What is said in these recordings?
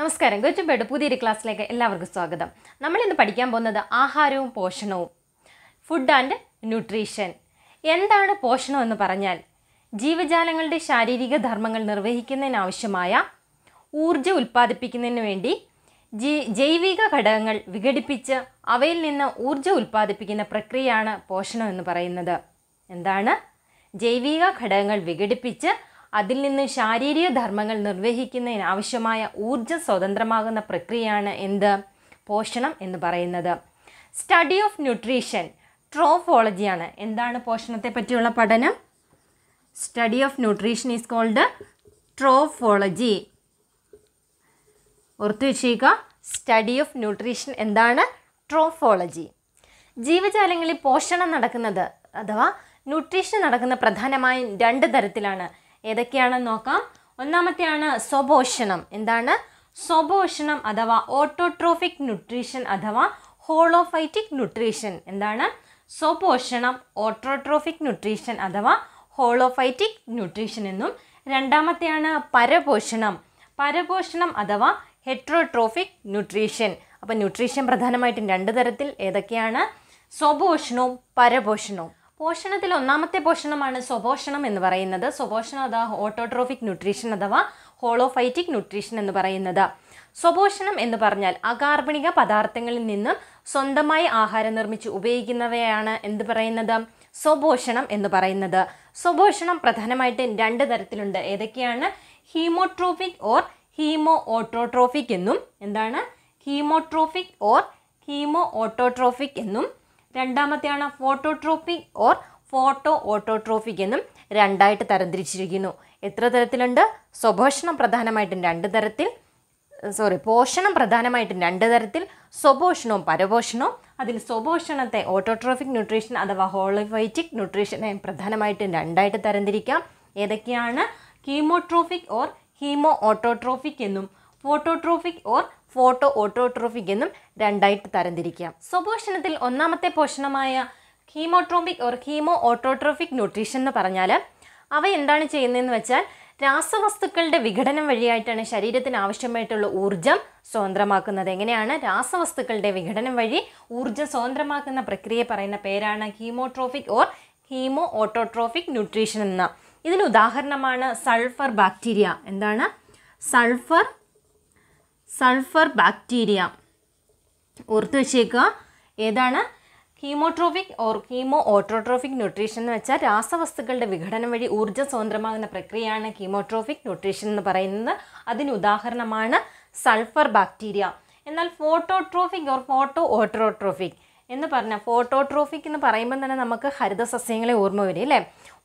നമസ്കാരം കൊച്ചുംപേട്ട് പുതിയൊരു ക്ലാസ്സിലേക്ക് എല്ലാവർക്കും സ്വാഗതം നമ്മളിന്ന് പഠിക്കാൻ പോകുന്നത് ആഹാരവും പോഷണവും ഫുഡ് ആൻഡ് ന്യൂട്രീഷൻ എന്താണ് പോഷണം എന്ന് പറഞ്ഞാൽ ജീവജാലങ്ങളുടെ ശാരീരിക ധർമ്മങ്ങൾ നിർവഹിക്കുന്നതിനാവശ്യമായ ഊർജ്ജം ഉൽപ്പാദിപ്പിക്കുന്നതിന് വേണ്ടി ജീ ജൈവിക ഘടകങ്ങൾ വിഘടിപ്പിച്ച് അവയിൽ നിന്ന് ഊർജ്ജം ഉൽപ്പാദിപ്പിക്കുന്ന പ്രക്രിയയാണ് പോഷണം എന്ന് പറയുന്നത് എന്താണ് ജൈവിക ഘടകങ്ങൾ വിഘടിപ്പിച്ച് അതിൽ നിന്ന് ശാരീരിക ധർമ്മങ്ങൾ നിർവഹിക്കുന്നതിന് ആവശ്യമായ ഊർജ്ജം സ്വതന്ത്രമാകുന്ന പ്രക്രിയയാണ് എന്ത് പോഷണം എന്ന് പറയുന്നത് സ്റ്റഡി ഓഫ് ന്യൂട്രീഷൻ ട്രോഫോളജിയാണ് എന്താണ് പോഷണത്തെ പറ്റിയുള്ള പഠനം study of nutrition is called trophology ഓർത്തു വെച്ചേക്ക സ്റ്റഡി ഓഫ് ന്യൂട്രീഷൻ എന്താണ് ട്രോഫോളജി ജീവജാലങ്ങളിൽ പോഷണം നടക്കുന്നത് അഥവാ ന്യൂട്രീഷൻ നടക്കുന്ന പ്രധാനമായും രണ്ട് തരത്തിലാണ് ഏതൊക്കെയാണെന്ന് നോക്കാം ഒന്നാമത്തെയാണ് സ്വപോഷണം എന്താണ് സ്വപോഷണം അഥവാ ഓട്ടോട്രോഫിക് ന്യൂട്രീഷൻ അഥവാ ഹോളോഫൈറ്റിക് ന്യൂട്രീഷൻ എന്താണ് സ്വപോഷണം ഓട്ടോട്രോഫിക് ന്യൂട്രീഷൻ അഥവാ ഹോളോഫൈറ്റിക് ന്യൂട്രീഷൻ എന്നും രണ്ടാമത്തെയാണ് പരപോഷണം പരപോഷണം അഥവാ ഹെട്രോട്രോഫിക് ന്യൂട്രീഷൻ അപ്പോൾ ന്യൂട്രീഷൻ പ്രധാനമായിട്ടും രണ്ട് തരത്തിൽ ഏതൊക്കെയാണ് സ്വപോഷണവും പരപോഷണവും പോഷണത്തിൽ ഒന്നാമത്തെ പോഷണമാണ് സ്വപോഷണം എന്ന് പറയുന്നത് സ്വപോഷണം അഥവാ ഓട്ടോട്രോഫിക് ന്യൂട്രീഷൻ അഥവാ ഹോളോഫൈറ്റിക് ന്യൂട്രീഷൻ എന്ന് പറയുന്നത് സ്വപോഷണം എന്ന് പറഞ്ഞാൽ അകാർബണിക പദാർത്ഥങ്ങളിൽ നിന്ന് സ്വന്തമായി ആഹാരം നിർമ്മിച്ച് ഉപയോഗിക്കുന്നവയാണ് എന്ത് പറയുന്നത് സ്വപോഷണം എന്ന് പറയുന്നത് സ്വപോഷണം പ്രധാനമായിട്ടും രണ്ട് തരത്തിലുണ്ട് ഏതൊക്കെയാണ് ഹീമോട്രോഫിക് ഓർ ഹീമോ ഓട്ടോട്രോഫിക് എന്നും എന്താണ് ഹീമോട്രോഫിക് ഓർ ഹീമോ ഓട്ടോട്രോഫിക് എന്നും രണ്ടാമത്തെയാണ് ഫോട്ടോട്രോപ്പിക് ഓർ ഫോട്ടോ ഓട്ടോട്രോഫിക് എന്നും രണ്ടായിട്ട് തരംതിരിച്ചിരിക്കുന്നു എത്ര തരത്തിലുണ്ട് സ്വഭോഷണം പ്രധാനമായിട്ടും രണ്ട് തരത്തിൽ സോറി പോഷണം പ്രധാനമായിട്ടും രണ്ട് തരത്തിൽ സ്വപോഷണവും പരപോഷണവും അതിൽ സ്വപോഷണത്തെ ഓട്ടോട്രോഫിക് ന്യൂട്രീഷൻ അഥവാ ഹോളോഫൈറ്റിക് ന്യൂട്രീഷനെ പ്രധാനമായിട്ടും രണ്ടായിട്ട് തരംതിരിക്കാം ഏതൊക്കെയാണ് കീമോട്രോഫിക് ഓർ ഹീമോ ഓട്ടോട്രോഫിക് എന്നും ഫോട്ടോട്രോഫിക് ഓർ ഫോട്ടോ ഓട്ടോട്രോഫിക് എന്നും രണ്ടായിട്ട് തരംതിരിക്കാം സ്വപോഷണത്തിൽ ഒന്നാമത്തെ പോഷണമായ chemotrophic or chemo autotrophic nutrition എന്ന് പറഞ്ഞാൽ അവ എന്താണ് ചെയ്യുന്നതെന്ന് വെച്ചാൽ രാസവസ്തുക്കളുടെ വിഘടനം വഴിയായിട്ടാണ് ശരീരത്തിന് ആവശ്യമായിട്ടുള്ള ഊർജം സ്വതന്ത്രമാക്കുന്നത് എങ്ങനെയാണ് രാസവസ്തുക്കളുടെ വിഘടനം വഴി ഊർജ്ജം സ്വതന്ത്രമാക്കുന്ന പ്രക്രിയയെ പറയുന്ന പേരാണ് chemotrophic or chemo autotrophic nutrition എന്ന ഇതിന് ഉദാഹരണമാണ് സൾഫർ ബാക്ടീരിയ എന്താണ് സൾഫർ സൾഫർ ബാക്ടീരിയ ഓർത്ത് വെച്ചേക്കുക ഏതാണ് chemotrophic or chemo autotrophic nutrition എന്ന് വെച്ചാൽ രാസവസ്തുക്കളുടെ വിഘടനം വഴി ഊർജ്ജ സ്വതന്ത്രമാകുന്ന പ്രക്രിയയാണ് ഹീമോട്രോഫിക് ന്യൂട്രീഷൻ എന്ന് പറയുന്നത് അതിന് ഉദാഹരണമാണ് സൾഫർ ബാക്ടീരിയ എന്നാൽ ഫോട്ടോട്രോഫിക് ഓർ ഫോട്ടോ ഓട്ടോട്രോഫിക് എന്ന് പറഞ്ഞാൽ ഫോട്ടോട്രോഫിക് എന്ന് പറയുമ്പോൾ തന്നെ നമുക്ക് ഹരിത സസ്യങ്ങളെ ഓർമ്മ വരും അല്ലേ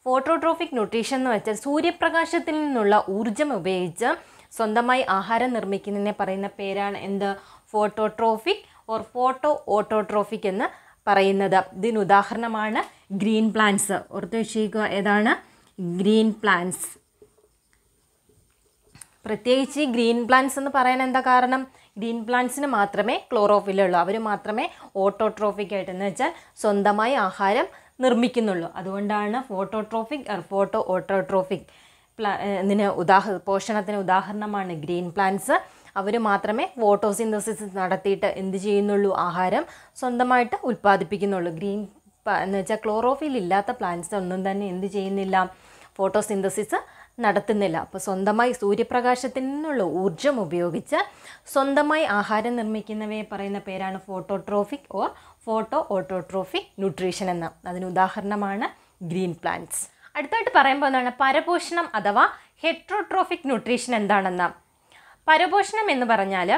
ഫോട്ടോട്രോഫിക് ന്യൂട്രീഷൻ എന്ന് വെച്ചാൽ സൂര്യപ്രകാശത്തിൽ നിന്നുള്ള ഊർജ്ജം ഉപയോഗിച്ച് സ്വന്തമായി ആഹാരം നിർമ്മിക്കുന്നതിനെ പറയുന്ന പേരാണ് എന്ത് ഫോട്ടോട്രോഫിക് ഓർ ഫോട്ടോ ഓട്ടോട്രോഫിക് എന്ന് പറയുന്നത് ഇതിന് ഉദാഹരണമാണ് ഗ്രീൻ പ്ലാന്റ്സ് ഓർത്ത് വെച്ചിരിക്കുക ഏതാണ് ഗ്രീൻ പ്ലാന്റ്സ് പ്രത്യേകിച്ച് ഗ്രീൻ പ്ലാന്റ്സ് എന്ന് പറയാൻ എന്താ കാരണം ഗ്രീൻ പ്ലാന്റ്സിന് മാത്രമേ ക്ലോറോഫിലുള്ളൂ അവർ മാത്രമേ ഓട്ടോട്രോഫിക് ആയിട്ട് എന്ന് വെച്ചാൽ സ്വന്തമായി ആഹാരം നിർമ്മിക്കുന്നുള്ളൂ അതുകൊണ്ടാണ് ഫോട്ടോട്രോഫിക് ഫോട്ടോ ഓട്ടോട്രോഫിക് പ്ലാ ഇതിന് ഉദാഹ പോഷണത്തിന് ഉദാഹരണമാണ് ഗ്രീൻ പ്ലാന്റ്സ് അവർ മാത്രമേ ഫോട്ടോസിന്തസിസ് നടത്തിയിട്ട് എന്ത് ചെയ്യുന്നുള്ളൂ ആഹാരം സ്വന്തമായിട്ട് ഉൽപ്പാദിപ്പിക്കുന്നുള്ളൂ ഗ്രീൻ എന്ന് വെച്ചാൽ ക്ലോറോഫിൽ ഇല്ലാത്ത പ്ലാന്റ്സ് ഒന്നും തന്നെ എന്ത് ചെയ്യുന്നില്ല ഫോട്ടോസിന്തസിസ് നടത്തുന്നില്ല അപ്പോൾ സ്വന്തമായി സൂര്യപ്രകാശത്തിൽ നിന്നുള്ള ഊർജം ഉപയോഗിച്ച് സ്വന്തമായി ആഹാരം നിർമ്മിക്കുന്നവയെ പറയുന്ന പേരാണ് phototrophic or photo autotrophic nutrition എന്ന അതിന് ഉദാഹരണമാണ് ഗ്രീൻ പ്ലാന്റ്സ് അടുത്തായിട്ട് പറയാൻ പോകുന്നതാണ് പരപോഷണം അഥവാ ഹെട്രോട്രോഫിക് ന്യൂട്രീഷൻ എന്താണെന്ന് പരപോഷണം എന്ന് പറഞ്ഞാൽ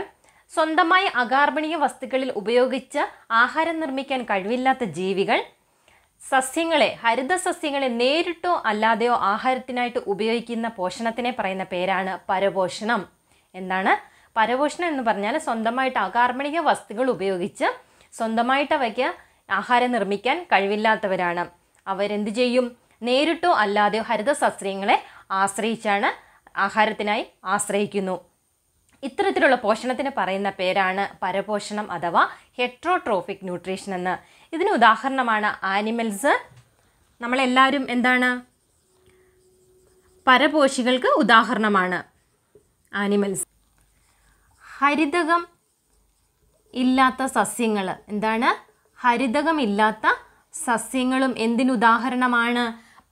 സ്വന്തമായി അകാർബണീയ വസ്തുക്കളിൽ ഉപയോഗിച്ച് ആഹാരം നിർമ്മിക്കാൻ കഴിവില്ലാത്ത ജീവികൾ സസ്യങ്ങളെ ഹരിത സസ്യങ്ങളെ നേരിട്ടോ അല്ലാതെയോ ആഹാരത്തിനായിട്ട് ഉപയോഗിക്കുന്ന പോഷണത്തിനെ പറയുന്ന പേരാണ് പരപോഷണം എന്താണ് പരപോഷണം എന്ന് പറഞ്ഞാൽ സ്വന്തമായിട്ട് അകാർബണിക വസ്തുക്കൾ ഉപയോഗിച്ച് സ്വന്തമായിട്ട് അവയ്ക്ക് ആഹാരം നിർമ്മിക്കാൻ കഴിവില്ലാത്തവരാണ് അവരെന്ത് ചെയ്യും നേരിട്ടോ അല്ലാതെയോ ഹരിതസസ്യങ്ങളെ ആശ്രയിച്ചാണ് ആഹാരത്തിനായി ആശ്രയിക്കുന്നു ഇത്തരത്തിലുള്ള പോഷണത്തിന് പറയുന്ന പേരാണ് പരപോഷണം അഥവാ ഹെട്രോട്രോഫിക് ന്യൂട്രീഷൻ എന്ന് ഇതിന് ഉദാഹരണമാണ് ആനിമൽസ് നമ്മളെല്ലാവരും എന്താണ് പരപോഷികൾക്ക് ഉദാഹരണമാണ് ആനിമൽസ് ഹരിതകം ഇല്ലാത്ത സസ്യങ്ങൾ എന്താണ് ഹരിതകമില്ലാത്ത സസ്യങ്ങളും എന്തിനുദാഹരണമാണ്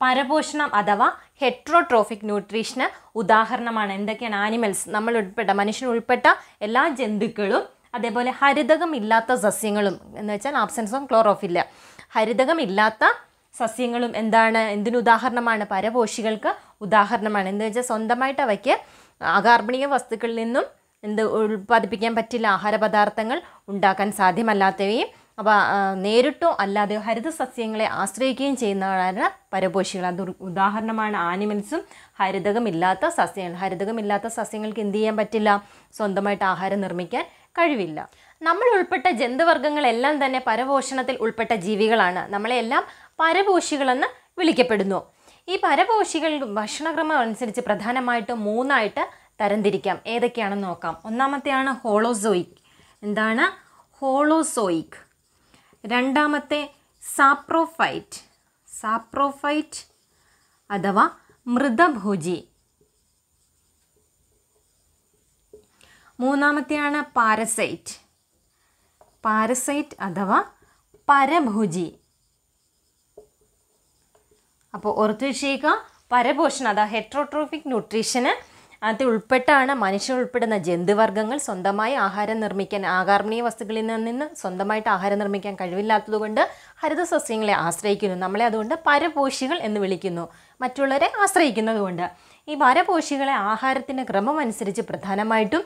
പരപോഷണം അഥവാ ഹെട്രോട്രോഫിക് ന്യൂട്രീഷന് ഉദാഹരണമാണ് എന്തൊക്കെയാണ് ആനിമൽസ് നമ്മൾ ഉൾപ്പെട്ട മനുഷ്യൻ ഉൾപ്പെട്ട എല്ലാ ജന്തുക്കളും അതേപോലെ ഹരിതകമില്ലാത്ത സസ്യങ്ങളും എന്ന് വെച്ചാൽ ആബ്സെൻസ് ഓഫ് ക്ലോറോഫില്ല ഹരിതകമില്ലാത്ത സസ്യങ്ങളും എന്താണ് എന്തിനു ഉദാഹരണമാണ് പരപോഷികൾക്ക് ഉദാഹരണമാണ് എന്ന് വെച്ചാൽ സ്വന്തമായിട്ട് അവയ്ക്ക് അകാർബണിക വസ്തുക്കളിൽ നിന്നും എന്ത് ഉൽപ്പാദിപ്പിക്കാൻ പറ്റില്ല ആഹാര പദാർത്ഥങ്ങൾ ഉണ്ടാക്കാൻ സാധ്യമല്ലാത്തവയും അപ്പോൾ നേരിട്ടോ അല്ലാതെ ഹരിത സസ്യങ്ങളെ ആശ്രയിക്കുകയും ചെയ്യുന്നവരാണ് പരപോഷികൾ അത് ഉദാഹരണമാണ് ആനിമൽസും ഹരിതകമില്ലാത്ത സസ്യങ്ങൾ ഹരിതകമില്ലാത്ത സസ്യങ്ങൾക്ക് എന്ത് ചെയ്യാൻ പറ്റില്ല സ്വന്തമായിട്ട് ആഹാരം നിർമ്മിക്കാൻ കഴിവില്ല നമ്മൾ ഉൾപ്പെട്ട ജന്തുവർഗ്ഗങ്ങളെല്ലാം തന്നെ പരപോഷണത്തിൽ ഉൾപ്പെട്ട ജീവികളാണ് നമ്മളെല്ലാം പരപോഷികളെന്ന് വിളിക്കപ്പെടുന്നു ഈ പരപോഷികൾ ഭക്ഷണക്രമം അനുസരിച്ച് പ്രധാനമായിട്ട് മൂന്നായിട്ട് തരംതിരിക്കാം ഏതൊക്കെയാണെന്ന് നോക്കാം ഒന്നാമത്തെയാണ് ഹോളോസോയിക് എന്താണ് ഹോളോസോയിക് രണ്ടാമത്തെ സാപ്രോഫൈറ്റ് സാപ്രോഫൈറ്റ് അഥവാ മൃതഭോജി മൂന്നാമത്തെയാണ് പാരസൈറ്റ് പാരസൈറ്റ് അഥവാ പരഭോജി അപ്പോൾ ഓർത്തു വിഷയിക്കുക പരപോഷണം അതാ ഹെട്രോട്രോഫിക് ന്യൂട്രീഷന് അതിൽ ഉൾപ്പെട്ടാണ് മനുഷ്യർ ഉൾപ്പെടുന്ന ജന്തുവർഗ്ഗങ്ങൾ സ്വന്തമായി ആഹാരം നിർമ്മിക്കാൻ ആകാർമണീയ വസ്തുക്കളിൽ നിന്ന് സ്വന്തമായിട്ട് ആഹാരം നിർമ്മിക്കാൻ കഴിവില്ലാത്തതുകൊണ്ട് ഹരിതസസ്യങ്ങളെ സസ്യങ്ങളെ ആശ്രയിക്കുന്നു നമ്മളെ അതുകൊണ്ട് പരപോഷികൾ എന്ന് വിളിക്കുന്നു മറ്റുള്ളവരെ ആശ്രയിക്കുന്നതുകൊണ്ട് ഈ പരപോഷികളെ ആഹാരത്തിൻ്റെ ക്രമം അനുസരിച്ച് പ്രധാനമായിട്ടും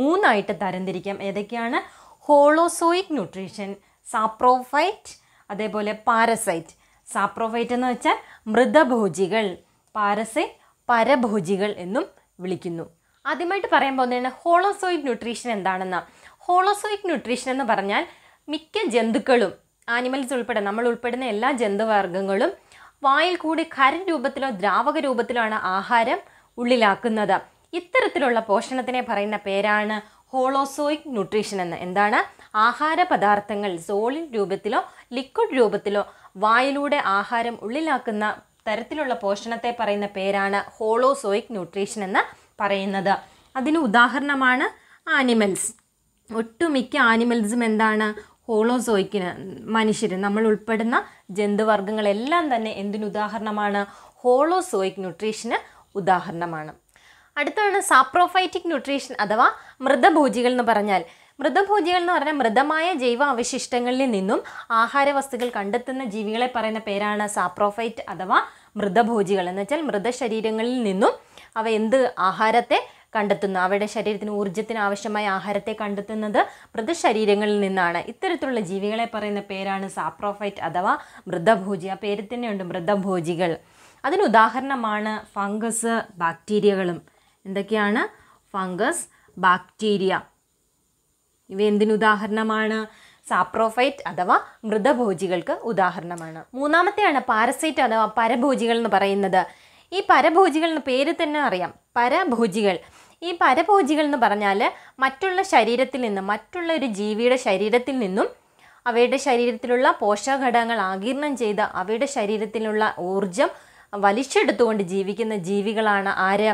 മൂന്നായിട്ട് തരംതിരിക്കാം ഏതൊക്കെയാണ് ഹോളോസോയിക് ന്യൂട്രീഷൻ സാപ്രോഫൈറ്റ് അതേപോലെ പാരസൈറ്റ് സാപ്രോഫൈറ്റ് എന്ന് വെച്ചാൽ മൃതഭോജികൾ പാരസൈറ്റ് പരഭോജികൾ എന്നും വിളിക്കുന്നു ആദ്യമായിട്ട് പറയാൻ പോകുന്നതാണ് ഹോളോസോയിക് ന്യൂട്രീഷൻ എന്താണെന്ന് ഹോളോസോയിക് ന്യൂട്രീഷൻ എന്ന് പറഞ്ഞാൽ മിക്ക ജന്തുക്കളും ആനിമൽസ് ഉൾപ്പെടെ നമ്മൾ ഉൾപ്പെടുന്ന എല്ലാ ജന്തുവർഗ്ഗങ്ങളും വായിൽ കൂടി ഖരൻ രൂപത്തിലോ ദ്രാവക രൂപത്തിലോ ആണ് ആഹാരം ഉള്ളിലാക്കുന്നത് ഇത്തരത്തിലുള്ള പോഷണത്തിനെ പറയുന്ന പേരാണ് ഹോളോസോയിക് ന്യൂട്രീഷൻ എന്ന് എന്താണ് ആഹാര പദാർത്ഥങ്ങൾ സോളിഡ് രൂപത്തിലോ ലിക്വിഡ് രൂപത്തിലോ വായിലൂടെ ആഹാരം ഉള്ളിലാക്കുന്ന തരത്തിലുള്ള പോഷണത്തെ പറയുന്ന പേരാണ് ഹോളോസോയിക് ന്യൂട്രീഷൻ എന്ന് പറയുന്നത് അതിന് ഉദാഹരണമാണ് ആനിമൽസ് ഒട്ടുമിക്ക ആനിമൽസും എന്താണ് ഹോളോസോയിക്കിന് മനുഷ്യർ നമ്മൾ ഉൾപ്പെടുന്ന ജന്തുവർഗ്ഗങ്ങളെല്ലാം തന്നെ എന്തിനുദാഹരണമാണ് ഹോളോസോയിക് ന്യൂട്രീഷന് ഉദാഹരണമാണ് അടുത്താണ് സാപ്രോഫൈറ്റിക് ന്യൂട്രീഷൻ അഥവാ മൃതഭൂജികൾ എന്ന് പറഞ്ഞാൽ മൃതഭൂജികൾ എന്ന് പറഞ്ഞാൽ മൃതമായ ജൈവ അവശിഷ്ടങ്ങളിൽ നിന്നും ആഹാരവസ്തുക്കൾ കണ്ടെത്തുന്ന ജീവികളെ പറയുന്ന പേരാണ് സാപ്രോഫൈറ്റ് അഥവാ മൃതഭോജികൾ എന്ന് വെച്ചാൽ മൃതശരീരങ്ങളിൽ നിന്നും അവ എന്ത് ആഹാരത്തെ കണ്ടെത്തുന്നു അവയുടെ ശരീരത്തിന് ഊർജ്ജത്തിന് ആവശ്യമായ ആഹാരത്തെ കണ്ടെത്തുന്നത് മൃതശരീരങ്ങളിൽ നിന്നാണ് ഇത്തരത്തിലുള്ള ജീവികളെ പറയുന്ന പേരാണ് സാപ്രോഫൈറ്റ് അഥവാ മൃതഭോജി ആ പേര് തന്നെയുണ്ട് മൃതഭോജികൾ അതിന് ഉദാഹരണമാണ് ഫംഗസ് ബാക്ടീരിയകളും എന്തൊക്കെയാണ് ഫംഗസ് ബാക്ടീരിയ ഇവ എന്തിനുദാഹരണമാണ് സാപ്രോഫൈറ്റ് അഥവാ മൃതഭോജികൾക്ക് ഉദാഹരണമാണ് മൂന്നാമത്തെയാണ് പാരസൈറ്റ് അഥവാ പരഭോജികൾ എന്ന് പറയുന്നത് ഈ പരഭോജികൾ എന്ന പേര് തന്നെ അറിയാം പരഭോജികൾ ഈ പരഭോജികൾ എന്ന് പറഞ്ഞാൽ മറ്റുള്ള ശരീരത്തിൽ നിന്നും മറ്റുള്ള ഒരു ജീവിയുടെ ശരീരത്തിൽ നിന്നും അവയുടെ ശരീരത്തിലുള്ള പോഷകഘടകങ്ങൾ ആകീർണം ചെയ്ത് അവയുടെ ശരീരത്തിലുള്ള ഊർജം വലിച്ചെടുത്തുകൊണ്ട് ജീവിക്കുന്ന ജീവികളാണ് ആര്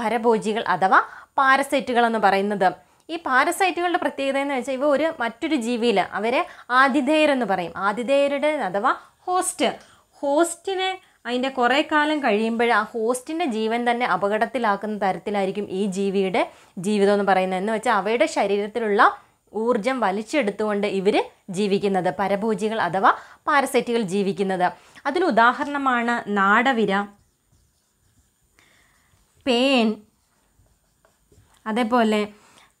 ഭരഭോജികൾ അഥവാ പാരസൈറ്റുകൾ എന്ന് പറയുന്നത് ഈ പാരസൈറ്റുകളുടെ പ്രത്യേകത എന്ന് വെച്ചാൽ ഇവ ഒരു മറ്റൊരു ജീവിയിൽ അവരെ ആതിഥേയരെന്ന് പറയും ആതിഥേയരുടെ അഥവാ ഹോസ്റ്റ് ഹോസ്റ്റിനെ അതിൻ്റെ കുറേ കാലം കഴിയുമ്പോൾ ആ ഹോസ്റ്റിൻ്റെ ജീവൻ തന്നെ അപകടത്തിലാക്കുന്ന തരത്തിലായിരിക്കും ഈ ജീവിയുടെ ജീവിതം എന്ന് പറയുന്നത് എന്ന് വെച്ചാൽ അവയുടെ ശരീരത്തിലുള്ള ഊർജം വലിച്ചെടുത്തുകൊണ്ട് ഇവർ ജീവിക്കുന്നത് പരഭോജികൾ അഥവാ പാരസൈറ്റുകൾ ജീവിക്കുന്നത് അതിന് ഉദാഹരണമാണ് നാടവിര പേൻ അതേപോലെ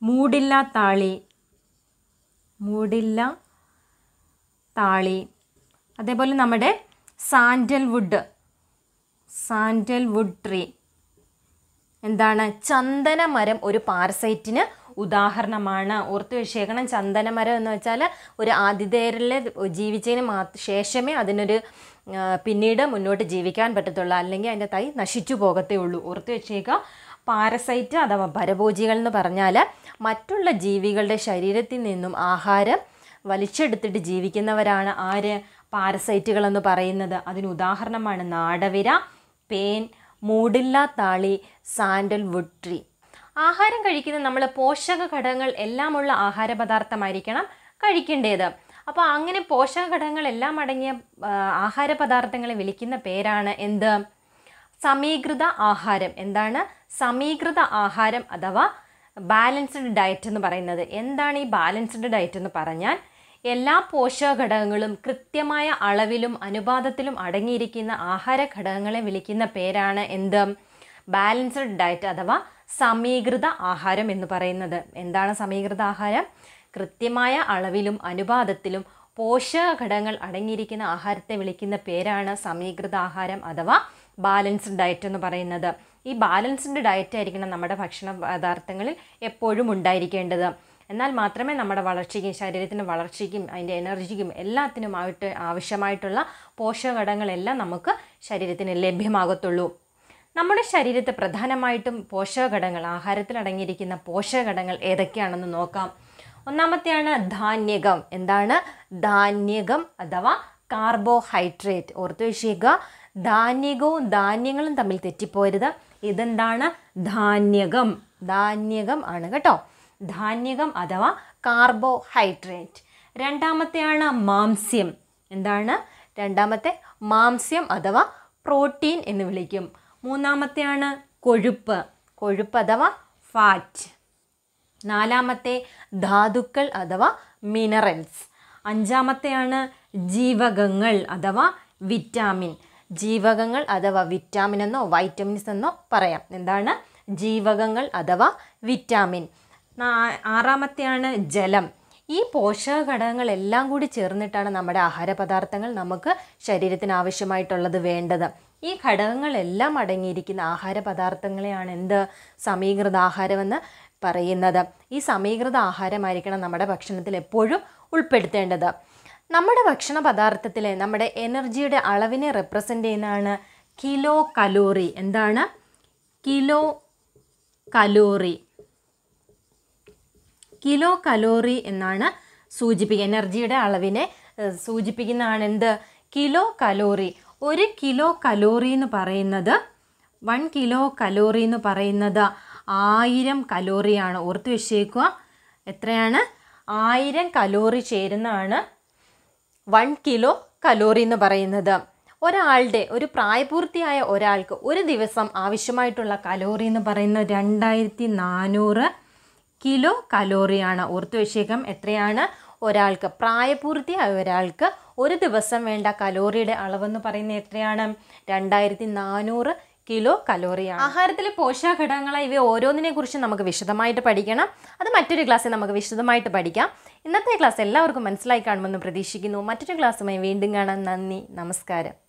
മൂടില്ല താളി മൂടില്ല താളി അതേപോലെ നമ്മുടെ sandalwood sandalwood tree എന്താണ് ചന്ദനമരം ഒരു പാരസൈറ്റിന് ഉദാഹരണമാണ് ഓർത്തു വെച്ചേക്കണം ചന്ദനമരം എന്ന് വെച്ചാൽ ഒരു ആതിഥേയരിൽ ജീവിച്ചതിന് മാ ശേഷമേ അതിനൊരു പിന്നീട് മുന്നോട്ട് ജീവിക്കാൻ പറ്റത്തുള്ളൂ അല്ലെങ്കിൽ അതിൻ്റെ തൈ നശിച്ചു പോകത്തേ ഉള്ളൂ ഓർത്തു വെച്ചേക്കുക പാരസൈറ്റ് അഥവാ പരഭോജികൾ എന്ന് പറഞ്ഞാൽ മറ്റുള്ള ജീവികളുടെ ശരീരത്തിൽ നിന്നും ആഹാരം വലിച്ചെടുത്തിട്ട് ജീവിക്കുന്നവരാണ് ആര് പാരസൈറ്റുകൾ എന്ന് പറയുന്നത് അതിന് ഉദാഹരണമാണ് നാടവിര പേൻ മൂടില്ല താളി സാൻഡൽവുഡ് ട്രീ ആഹാരം കഴിക്കുന്ന നമ്മൾ പോഷക ഘടകങ്ങൾ എല്ലാമുള്ള ആഹാര പദാർത്ഥമായിരിക്കണം കഴിക്കേണ്ടത് അപ്പോൾ അങ്ങനെ പോഷക ഘടകങ്ങൾ എല്ലാം അടങ്ങിയ ആഹാര പദാർത്ഥങ്ങളെ വിളിക്കുന്ന പേരാണ് എന്ത് സമീകൃത ആഹാരം എന്താണ് സമീകൃത ആഹാരം അഥവാ ബാലൻസ്ഡ് ഡയറ്റ് എന്ന് പറയുന്നത് എന്താണ് ഈ ബാലൻസ്ഡ് ഡയറ്റ് എന്ന് പറഞ്ഞാൽ എല്ലാ പോഷക ഘടകങ്ങളും കൃത്യമായ അളവിലും അനുപാതത്തിലും അടങ്ങിയിരിക്കുന്ന ആഹാര ഘടകങ്ങളെ വിളിക്കുന്ന പേരാണ് എന്ത് ബാലൻസ്ഡ് ഡയറ്റ് അഥവാ സമീകൃത ആഹാരം എന്ന് പറയുന്നത് എന്താണ് സമീകൃത ആഹാരം കൃത്യമായ അളവിലും അനുപാതത്തിലും പോഷക ഘടകങ്ങൾ അടങ്ങിയിരിക്കുന്ന ആഹാരത്തെ വിളിക്കുന്ന പേരാണ് സമീകൃത ആഹാരം അഥവാ ബാലൻസ്ഡ് ഡയറ്റ് എന്ന് പറയുന്നത് ഈ ബാലൻസ്ഡ് ഡയറ്റ് ആയിരിക്കണം നമ്മുടെ ഭക്ഷണ പദാർത്ഥങ്ങളിൽ എപ്പോഴും ഉണ്ടായിരിക്കേണ്ടത് എന്നാൽ മാത്രമേ നമ്മുടെ വളർച്ചയ്ക്കും ശരീരത്തിൻ്റെ വളർച്ചയ്ക്കും അതിൻ്റെ എനർജിക്കും എല്ലാത്തിനുമായിട്ട് ആവശ്യമായിട്ടുള്ള പോഷകഘടകങ്ങളെല്ലാം നമുക്ക് ശരീരത്തിന് ലഭ്യമാകത്തുള്ളൂ നമ്മുടെ ശരീരത്തെ പ്രധാനമായിട്ടും പോഷകഘടകങ്ങൾ ആഹാരത്തിൽ അടങ്ങിയിരിക്കുന്ന പോഷകഘടകങ്ങൾ ഏതൊക്കെയാണെന്ന് നോക്കാം ഒന്നാമത്തെയാണ് ധാന്യകം എന്താണ് ധാന്യകം അഥവാ കാർബോഹൈഡ്രേറ്റ് ഓർത്തു ധാന്യകവും ധാന്യങ്ങളും തമ്മിൽ തെറ്റിപ്പോരുത് ഇതെന്താണ് ധാന്യകം ധാന്യകം ആണ് കേട്ടോ ധാന്യകം അഥവാ കാർബോഹൈഡ്രേറ്റ് രണ്ടാമത്തെയാണ് മാംസ്യം എന്താണ് രണ്ടാമത്തെ മാംസ്യം അഥവാ പ്രോട്ടീൻ എന്ന് വിളിക്കും മൂന്നാമത്തെയാണ് കൊഴുപ്പ് കൊഴുപ്പ് അഥവാ ഫാറ്റ് നാലാമത്തെ ധാതുക്കൾ അഥവാ മിനറൽസ് അഞ്ചാമത്തെയാണ് ജീവകങ്ങൾ അഥവാ വിറ്റാമിൻ ജീവകങ്ങൾ അഥവാ വിറ്റാമിൻ എന്നോ വൈറ്റമിൻസ് എന്നോ പറയാം എന്താണ് ജീവകങ്ങൾ അഥവാ വിറ്റാമിൻ ആറാമത്തെയാണ് ജലം ഈ പോഷക ഘടകങ്ങളെല്ലാം കൂടി ചേർന്നിട്ടാണ് നമ്മുടെ ആഹാര പദാർത്ഥങ്ങൾ നമുക്ക് ശരീരത്തിന് ആവശ്യമായിട്ടുള്ളത് വേണ്ടത് ഈ ഘടകങ്ങളെല്ലാം അടങ്ങിയിരിക്കുന്ന ആഹാര പദാർത്ഥങ്ങളെയാണ് എന്ത് സമീകൃത ആഹാരമെന്ന് പറയുന്നത് ഈ സമീകൃത ആഹാരമായിരിക്കണം നമ്മുടെ ഭക്ഷണത്തിൽ എപ്പോഴും ഉൾപ്പെടുത്തേണ്ടത് നമ്മുടെ ഭക്ഷണ പദാർത്ഥത്തിലെ നമ്മുടെ എനർജിയുടെ അളവിനെ റെപ്രസെൻ്റ് ചെയ്യുന്നതാണ് കിലോ കലോറി എന്താണ് കിലോ കലോറി കിലോ കലോറി എന്നാണ് സൂചിപ്പിക്കുക എനർജിയുടെ അളവിനെ സൂചിപ്പിക്കുന്നതാണ് എന്ത് കിലോ കലോറി ഒരു കിലോ കലോറി എന്ന് പറയുന്നത് വൺ കിലോ കലോറി എന്ന് പറയുന്നത് ആയിരം കലോറിയാണ് ഓർത്ത് വെച്ചേക്കുക എത്രയാണ് ആയിരം കലോറി ചേരുന്നതാണ് വൺ കിലോ കലോറി എന്ന് പറയുന്നത് ഒരാളുടെ ഒരു പ്രായപൂർത്തിയായ ഒരാൾക്ക് ഒരു ദിവസം ആവശ്യമായിട്ടുള്ള കലോറി എന്ന് പറയുന്നത് രണ്ടായിരത്തി നാനൂറ് കിലോ കലോറിയാണ് ഓർത്തു വെച്ചേക്കാം എത്രയാണ് ഒരാൾക്ക് പ്രായപൂർത്തിയായ ഒരാൾക്ക് ഒരു ദിവസം വേണ്ട കലോറിയുടെ അളവെന്ന് പറയുന്നത് എത്രയാണ് രണ്ടായിരത്തി നാനൂറ് കിലോ കലോറിയാണ് ആഹാരത്തിലെ പോഷകഘടകങ്ങളെ ഇവ ഓരോന്നിനെ കുറിച്ച് നമുക്ക് വിശദമായിട്ട് പഠിക്കണം അത് മറ്റൊരു ക്ലാസ്സിൽ നമുക്ക് വിശദമായിട്ട് പഠിക്കാം ഇന്നത്തെ ക്ലാസ് എല്ലാവർക്കും മനസ്സിലായി കാണുമെന്ന് പ്രതീക്ഷിക്കുന്നു മറ്റൊരു ക്ലാസ്സുമായി വീണ്ടും കാണാം നന്ദി നമസ്കാരം